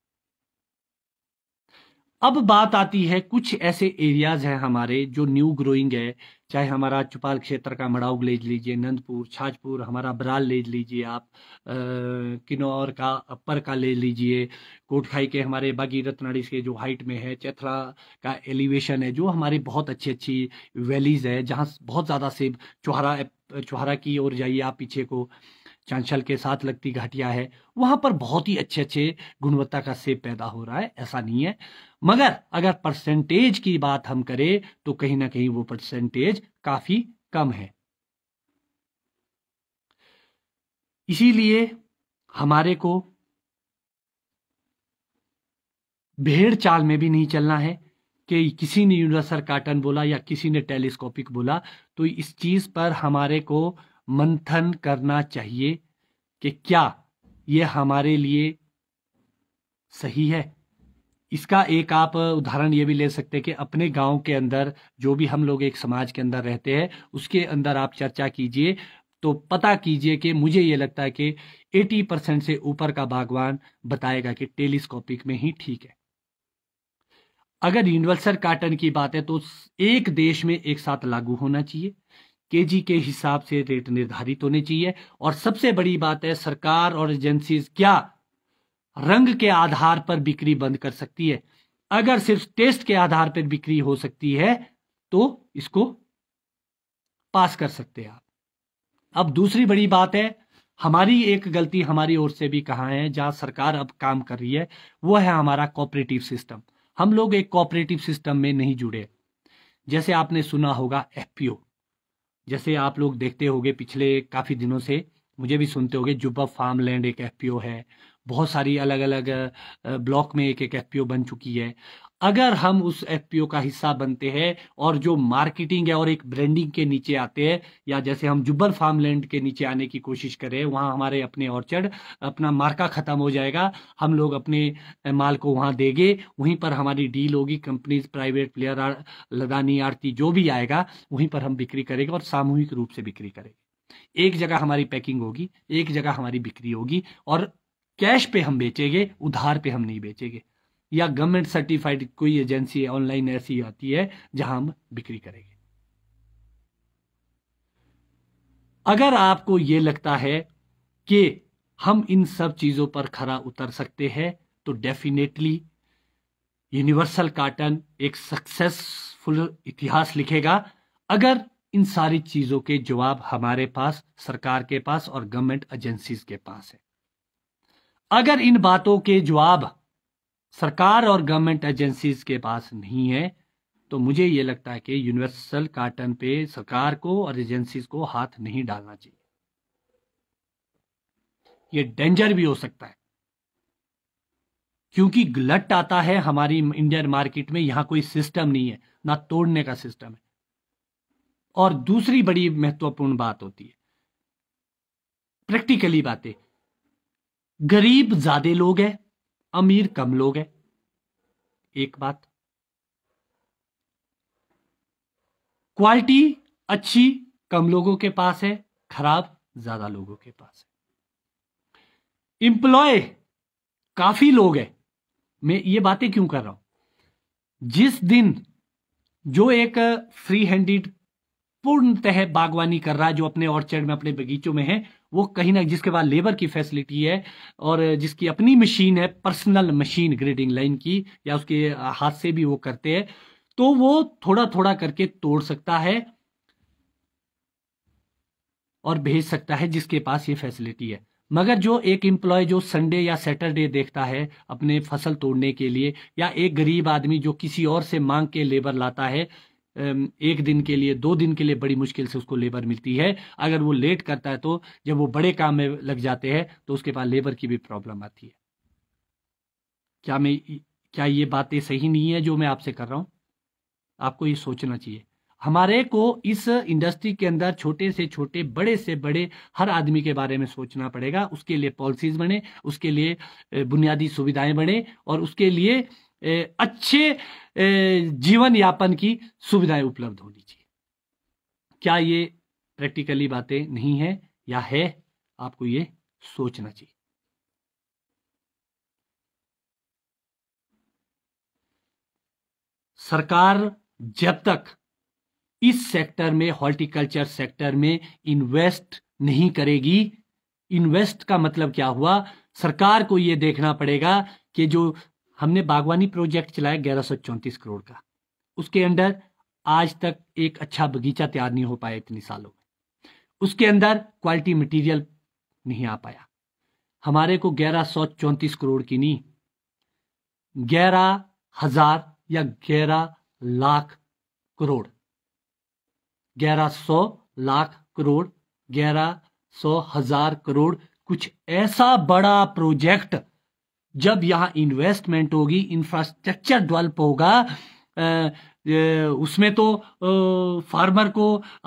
अब बात आती है कुछ ऐसे एरियाज हैं हमारे जो न्यू ग्रोइंग है चाहे हमारा चुपाल क्षेत्र का मड़ाऊ ले लीजिए नंदपुर छाजपुर हमारा बराल ले लीजिए आप किन्नौर का अपर का ले लीजिए कोटखाई के हमारे बागी रत्नाड़ी के जो हाइट में है चैथरा का एलिवेशन है जो हमारे बहुत अच्छी अच्छी वैलीज है जहाँ बहुत ज़्यादा सेब चौहरा चौहरा की ओर जाइए आप पीछे को चांचल के साथ लगती घाटियाँ है वहाँ पर बहुत ही अच्छे अच्छे गुणवत्ता का सेब पैदा हो रहा है ऐसा नहीं है मगर अगर परसेंटेज की बात हम करें तो कहीं ना कहीं वो परसेंटेज काफी कम है इसीलिए हमारे को भेड़ चाल में भी नहीं चलना है कि किसी ने यूनिवर्सल कार्टन बोला या किसी ने टेलीस्कोपिक बोला तो इस चीज पर हमारे को मंथन करना चाहिए कि क्या ये हमारे लिए सही है इसका एक आप उदाहरण ये भी ले सकते हैं कि अपने गांव के अंदर जो भी हम लोग एक समाज के अंदर रहते हैं उसके अंदर आप चर्चा कीजिए तो पता कीजिए कि मुझे ये लगता है कि 80 परसेंट से ऊपर का बागवान बताएगा कि टेलीस्कोपिक में ही ठीक है अगर यूनिवर्सल कार्टन की बात है तो एक देश में एक साथ लागू होना चाहिए केजी के हिसाब से रेट निर्धारित होने चाहिए और सबसे बड़ी बात है सरकार और एजेंसी क्या रंग के आधार पर बिक्री बंद कर सकती है अगर सिर्फ टेस्ट के आधार पर बिक्री हो सकती है तो इसको पास कर सकते हैं आप अब दूसरी बड़ी बात है हमारी एक गलती हमारी ओर से भी कहा है जहां सरकार अब काम कर रही है वो है हमारा कॉपरेटिव सिस्टम हम लोग एक कॉपरेटिव सिस्टम में नहीं जुड़े जैसे आपने सुना होगा एफपीओ जैसे आप लोग देखते होंगे पिछले काफ़ी दिनों से मुझे भी सुनते होंगे जुब्बा फार्म लैंड एक एफपीओ है बहुत सारी अलग अलग ब्लॉक में एक एक एफ बन चुकी है अगर हम उस एफ का हिस्सा बनते हैं और जो मार्केटिंग है और एक ब्रांडिंग के नीचे आते हैं या जैसे हम जुब्बल फार्मलैंड के नीचे आने की कोशिश करें वहाँ हमारे अपने ऑर्चर्ड अपना मार्का ख़त्म हो जाएगा हम लोग अपने माल को वहाँ देंगे वहीं पर हमारी डील होगी companies private player are, Ladani Aarti जो भी आएगा वहीं पर हम बिक्री करेंगे और सामूहिक रूप से बिक्री करेंगे एक जगह हमारी पैकिंग होगी एक जगह हमारी बिक्री होगी और कैश पे हम बेचेंगे उधार पे हम नहीं बेचेंगे या गवर्नमेंट सर्टिफाइड कोई एजेंसी ऑनलाइन ऐसी आती है जहां हम बिक्री करेंगे अगर आपको ये लगता है कि हम इन सब चीजों पर खरा उतर सकते हैं तो डेफिनेटली यूनिवर्सल कार्टन एक सक्सेसफुल इतिहास लिखेगा अगर इन सारी चीजों के जवाब हमारे पास सरकार के पास और गवर्नमेंट एजेंसीज के पास है अगर इन बातों के जवाब सरकार और गवर्नमेंट एजेंसीज के पास नहीं है तो मुझे ये लगता है कि यूनिवर्सल कार्टन पे सरकार को और एजेंसीज को हाथ नहीं डालना चाहिए ये डेंजर भी हो सकता है क्योंकि ग्लट आता है हमारी इंडियन मार्केट में यहां कोई सिस्टम नहीं है ना तोड़ने का सिस्टम है और दूसरी बड़ी महत्वपूर्ण बात होती है प्रैक्टिकली बातें गरीब ज्यादा लोग हैं अमीर कम लोग हैं एक बात क्वालिटी अच्छी कम लोगों के पास है खराब ज्यादा लोगों के पास है इंप्लॉय काफी लोग हैं मैं ये बातें क्यों कर रहा हूं जिस दिन जो एक फ्री हैंडेड पूर्णतः बागवानी कर रहा है जो अपने ऑर्चर्ड में अपने बगीचों में है वो कहीं ना जिसके पास लेबर की फैसिलिटी है और जिसकी अपनी मशीन है पर्सनल मशीन ग्रेडिंग लाइन की या उसके हाथ से भी वो करते हैं तो वो थोड़ा थोड़ा करके तोड़ सकता है और भेज सकता है जिसके पास ये फैसिलिटी है मगर जो एक एम्प्लॉय जो संडे या सैटरडे देखता है अपने फसल तोड़ने के लिए या एक गरीब आदमी जो किसी और से मांग के लेबर लाता है एक दिन के लिए दो दिन के लिए बड़ी मुश्किल से उसको लेबर मिलती है अगर वो लेट करता है तो जब वो बड़े काम में लग जाते हैं तो उसके पास लेबर की भी प्रॉब्लम आती है क्या मैं क्या ये बातें सही नहीं है जो मैं आपसे कर रहा हूं आपको ये सोचना चाहिए हमारे को इस इंडस्ट्री के अंदर छोटे से छोटे बड़े से बड़े हर आदमी के बारे में सोचना पड़ेगा उसके लिए पॉलिसीज बने उसके लिए बुनियादी सुविधाएं बने और उसके लिए अच्छे जीवन यापन की सुविधाएं उपलब्ध होनी चाहिए क्या ये प्रैक्टिकली बातें नहीं है या है आपको ये सोचना चाहिए सरकार जब तक इस सेक्टर में हॉर्टिकल्चर सेक्टर में इन्वेस्ट नहीं करेगी इन्वेस्ट का मतलब क्या हुआ सरकार को यह देखना पड़ेगा कि जो हमने बागवानी प्रोजेक्ट चलाया ग्यारह सौ चौंतीस करोड़ का उसके अंदर आज तक एक अच्छा बगीचा तैयार नहीं हो पाया इतने सालों में उसके अंदर क्वालिटी मटेरियल नहीं आ पाया हमारे को ग्यारह सौ चौंतीस करोड़ की नहीं ग्यारह हजार या ग्यारह लाख करोड़ ग्यारह सौ लाख करोड़ ग्यारह सौ हजार करोड़ कुछ ऐसा बड़ा प्रोजेक्ट जब यहाँ इन्वेस्टमेंट होगी इंफ्रास्ट्रक्चर डेवलप होगा उसमें तो फार्मर को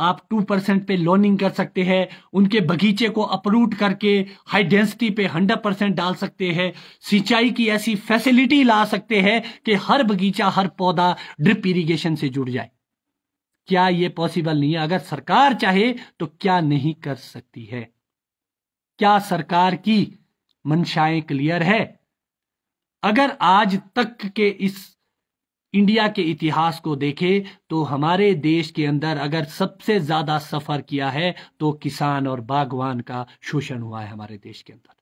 आप टू परसेंट पे लोनिंग कर सकते हैं उनके बगीचे को अपरूट करके हाई डेंसिटी पे हंड्रेड परसेंट डाल सकते हैं सिंचाई की ऐसी फैसिलिटी ला सकते हैं कि हर बगीचा हर पौधा ड्रिप इरिगेशन से जुड़ जाए क्या ये पॉसिबल नहीं है अगर सरकार चाहे तो क्या नहीं कर सकती है क्या सरकार की मंशाएं क्लियर है अगर आज तक के इस इंडिया के इतिहास को देखें तो हमारे देश के अंदर अगर सबसे ज्यादा सफर किया है तो किसान और बागवान का शोषण हुआ है हमारे देश के अंदर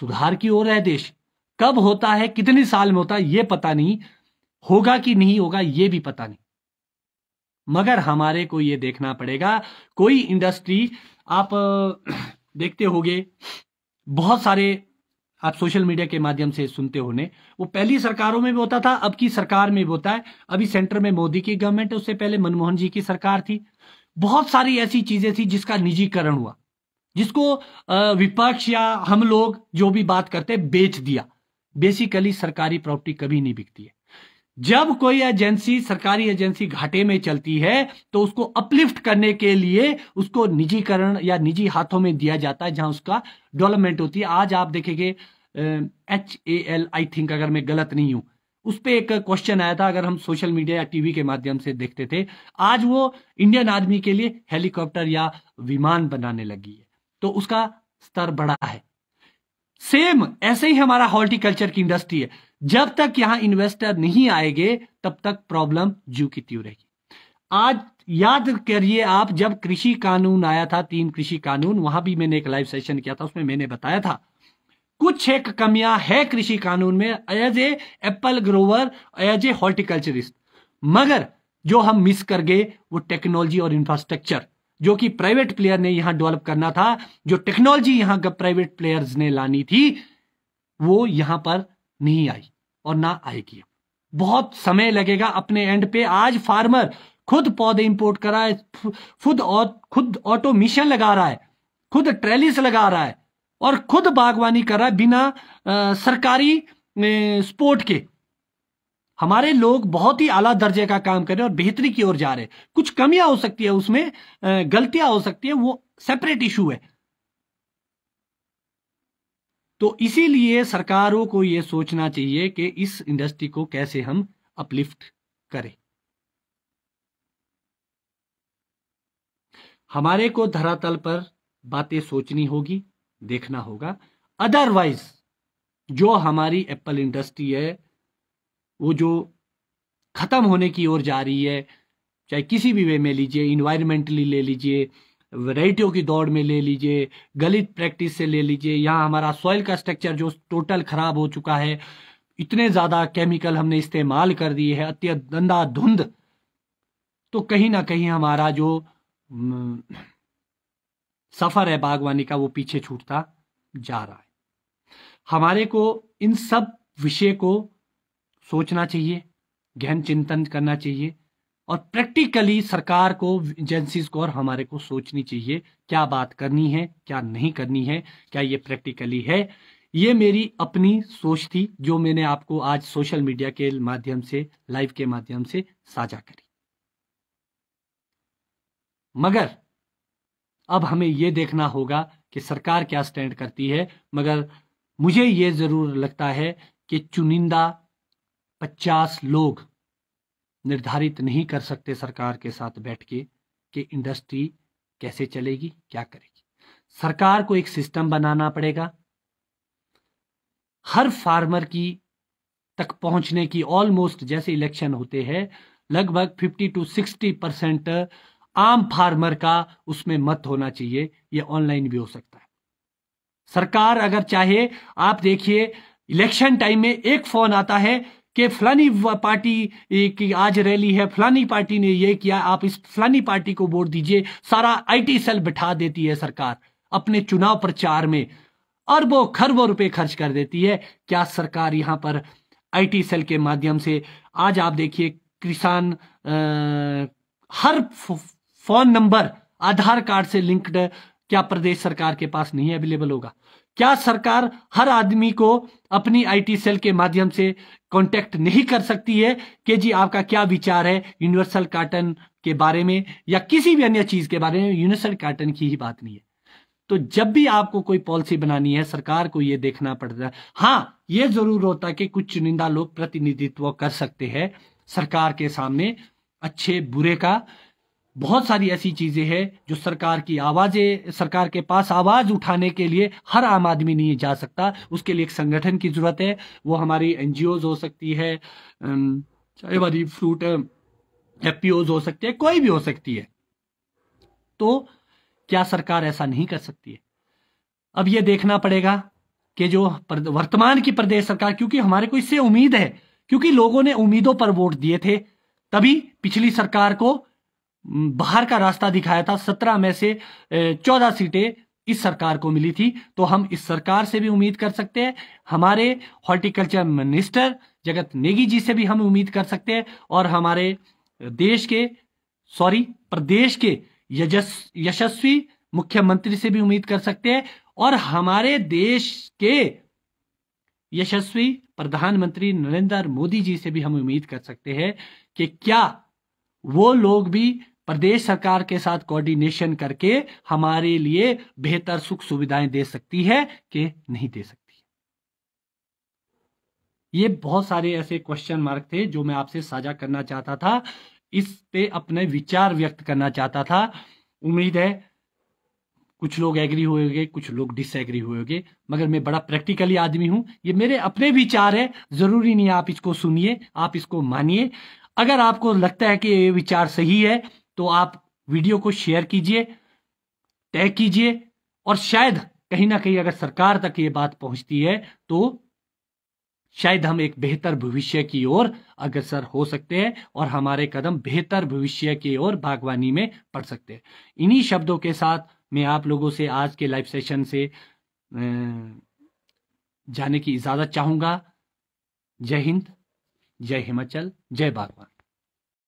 सुधार की ओर है देश कब होता है कितने साल में होता है यह पता नहीं होगा कि नहीं होगा ये भी पता नहीं मगर हमारे को यह देखना पड़ेगा कोई इंडस्ट्री आप <clears throat> देखते होंगे बहुत सारे आप सोशल मीडिया के माध्यम से सुनते होने वो पहली सरकारों में भी होता था अब की सरकार में भी होता है अभी सेंटर में मोदी की गवर्नमेंट है उससे पहले मनमोहन जी की सरकार थी बहुत सारी ऐसी चीजें थी जिसका निजीकरण हुआ जिसको विपक्ष या हम लोग जो भी बात करते बेच दिया बेसिकली सरकारी प्रॉपर्टी कभी नहीं बिकती है जब कोई एजेंसी सरकारी एजेंसी घाटे में चलती है तो उसको अपलिफ्ट करने के लिए उसको निजीकरण या निजी हाथों में दिया जाता है जहां उसका डेवलपमेंट होती है आज आप देखेंगे H A L I think अगर मैं गलत नहीं हूं उस पर एक क्वेश्चन आया था अगर हम सोशल मीडिया या टीवी के माध्यम से देखते थे आज वो इंडियन आर्मी के लिए हेलीकॉप्टर या विमान बनाने लगी है तो उसका स्तर बड़ा है सेम ऐसे ही हमारा हॉर्टिकल्चर की इंडस्ट्री है जब तक यहां इन्वेस्टर नहीं आएंगे तब तक प्रॉब्लम जू की त्यू रहेगी आज याद करिए आप जब कृषि कानून आया था तीन कृषि कानून वहां भी मैंने एक लाइव सेशन किया था उसमें मैंने बताया था कुछ एक कमियां है कृषि कानून में as a apple grower as a horticulturist मगर जो हम मिस कर गए वो टेक्नोलॉजी और इंफ्रास्ट्रक्चर जो कि प्राइवेट प्लेयर ने यहां डेवलप करना था जो टेक्नोलॉजी यहां प्राइवेट प्लेयर्स ने लानी थी वो यहां पर नहीं आई और ना आएगी बहुत समय लगेगा अपने एंड पे आज फार्मर खुद पौधे इंपोर्ट करा है खुद और खुद ऑटो मिशन लगा रहा है खुद ट्रेलिस लगा रहा है और खुद बागवानी कर रहा है बिना आ, सरकारी सपोर्ट के हमारे लोग बहुत ही आला दर्जे का काम कर रहे हैं और बेहतरी की ओर जा रहे हैं कुछ कमियां हो सकती है उसमें गलतियां हो सकती है वो सेपरेट इशू है तो इसीलिए सरकारों को यह सोचना चाहिए कि इस इंडस्ट्री को कैसे हम अपलिफ्ट करें हमारे को धरातल पर बातें सोचनी होगी देखना होगा अदरवाइज जो हमारी एप्पल इंडस्ट्री है वो जो खत्म होने की ओर जा रही है चाहे किसी भी वे में लीजिए इन्वायरमेंटली ले लीजिए वैरायटियों की दौड़ में ले लीजिए गलित प्रैक्टिस से ले लीजिए यहाँ हमारा सॉइल का स्ट्रक्चर जो टोटल खराब हो चुका है इतने ज़्यादा केमिकल हमने इस्तेमाल कर दिए है अत्यंत गंदा धुंध तो कहीं ना कहीं हमारा जो सफ़र है बागवानी का वो पीछे छूटता जा रहा है हमारे को इन सब विषय को सोचना चाहिए गहन चिंतन करना चाहिए और प्रैक्टिकली सरकार को एजेंसीज को और हमारे को सोचनी चाहिए क्या बात करनी है क्या नहीं करनी है क्या ये प्रैक्टिकली है ये मेरी अपनी सोच थी जो मैंने आपको आज सोशल मीडिया के माध्यम से लाइव के माध्यम से साझा करी मगर अब हमें ये देखना होगा कि सरकार क्या स्टैंड करती है मगर मुझे ये जरूर लगता है कि चुनिंदा 50 लोग निर्धारित नहीं कर सकते सरकार के साथ बैठ के कि इंडस्ट्री कैसे चलेगी क्या करेगी सरकार को एक सिस्टम बनाना पड़ेगा हर फार्मर की तक पहुंचने की ऑलमोस्ट जैसे इलेक्शन होते हैं लगभग 50 टू 60 परसेंट आम फार्मर का उसमें मत होना चाहिए ये ऑनलाइन भी हो सकता है सरकार अगर चाहे आप देखिए इलेक्शन टाइम में एक फोन आता है कि फलानी पार्टी की आज रैली है फलानी पार्टी ने ये किया आप इस फलानी पार्टी को वोट दीजिए सारा आईटी सेल बिठा देती है सरकार अपने चुनाव प्रचार में अरबों खरबों रुपए खर्च कर देती है क्या सरकार यहां पर आईटी सेल के माध्यम से आज आप देखिए किसान हर फोन नंबर आधार कार्ड से लिंक्ड क्या प्रदेश सरकार के पास नहीं अवेलेबल होगा क्या सरकार हर आदमी को अपनी आईटी सेल के माध्यम से कांटेक्ट नहीं कर सकती है कि जी आपका क्या विचार है यूनिवर्सल कार्टन के बारे में या किसी भी अन्य चीज के बारे में यूनिवर्सल कार्टन की ही बात नहीं है तो जब भी आपको कोई पॉलिसी बनानी है सरकार को यह देखना पड़ता है हाँ यह जरूर होता है कि कुछ चुनिंदा लोग प्रतिनिधित्व कर सकते हैं सरकार के सामने अच्छे बुरे का बहुत सारी ऐसी चीज़ें हैं जो सरकार की आवाज़ें सरकार के पास आवाज़ उठाने के लिए हर आम आदमी नहीं जा सकता उसके लिए एक संगठन की ज़रूरत है वो हमारी एन हो सकती है चाहे वाली फ्रूट एफ हो सकती है कोई भी हो सकती है तो क्या सरकार ऐसा नहीं कर सकती है अब ये देखना पड़ेगा कि जो वर्तमान की प्रदेश सरकार क्योंकि हमारे को इससे उम्मीद है क्योंकि लोगों ने उम्मीदों पर वोट दिए थे तभी पिछली सरकार को बाहर का रास्ता दिखाया था सत्रह में से चौदह सीटें इस सरकार को मिली थी तो हम इस सरकार से भी उम्मीद कर सकते हैं हमारे हॉर्टिकल्चर मिनिस्टर जगत नेगी जी से भी हम उम्मीद कर सकते हैं और हमारे देश के सॉरी प्रदेश के यजस यशस्वी मुख्यमंत्री से भी उम्मीद कर सकते हैं और हमारे देश के यशस्वी प्रधानमंत्री नरेंद्र मोदी जी से भी हम उम्मीद कर सकते हैं कि क्या वो लोग भी प्रदेश सरकार के साथ कोऑर्डिनेशन करके हमारे लिए बेहतर सुख सुविधाएं दे सकती है कि नहीं दे सकती ये बहुत सारे ऐसे क्वेश्चन मार्क थे जो मैं आपसे साझा करना चाहता था इस पे अपने विचार व्यक्त करना चाहता था उम्मीद है कुछ लोग एग्री हुए कुछ लोग डिसएग्री हुए होंगे मगर मैं बड़ा प्रैक्टिकली आदमी हूं ये मेरे अपने विचार है जरूरी नहीं आप इसको सुनिए आप इसको मानिए अगर आपको लगता है कि ये विचार सही है तो आप वीडियो को शेयर कीजिए तय कीजिए और शायद कहीं ना कहीं अगर सरकार तक ये बात पहुंचती है तो शायद हम एक बेहतर भविष्य की ओर अग्रसर हो सकते हैं और हमारे कदम बेहतर भविष्य की ओर बागवानी में पड़ सकते हैं इन्हीं शब्दों के साथ मैं आप लोगों से आज के लाइव सेशन से जाने की इजाज़त चाहूंगा जय हिंद जय हिमाचल जय बागवान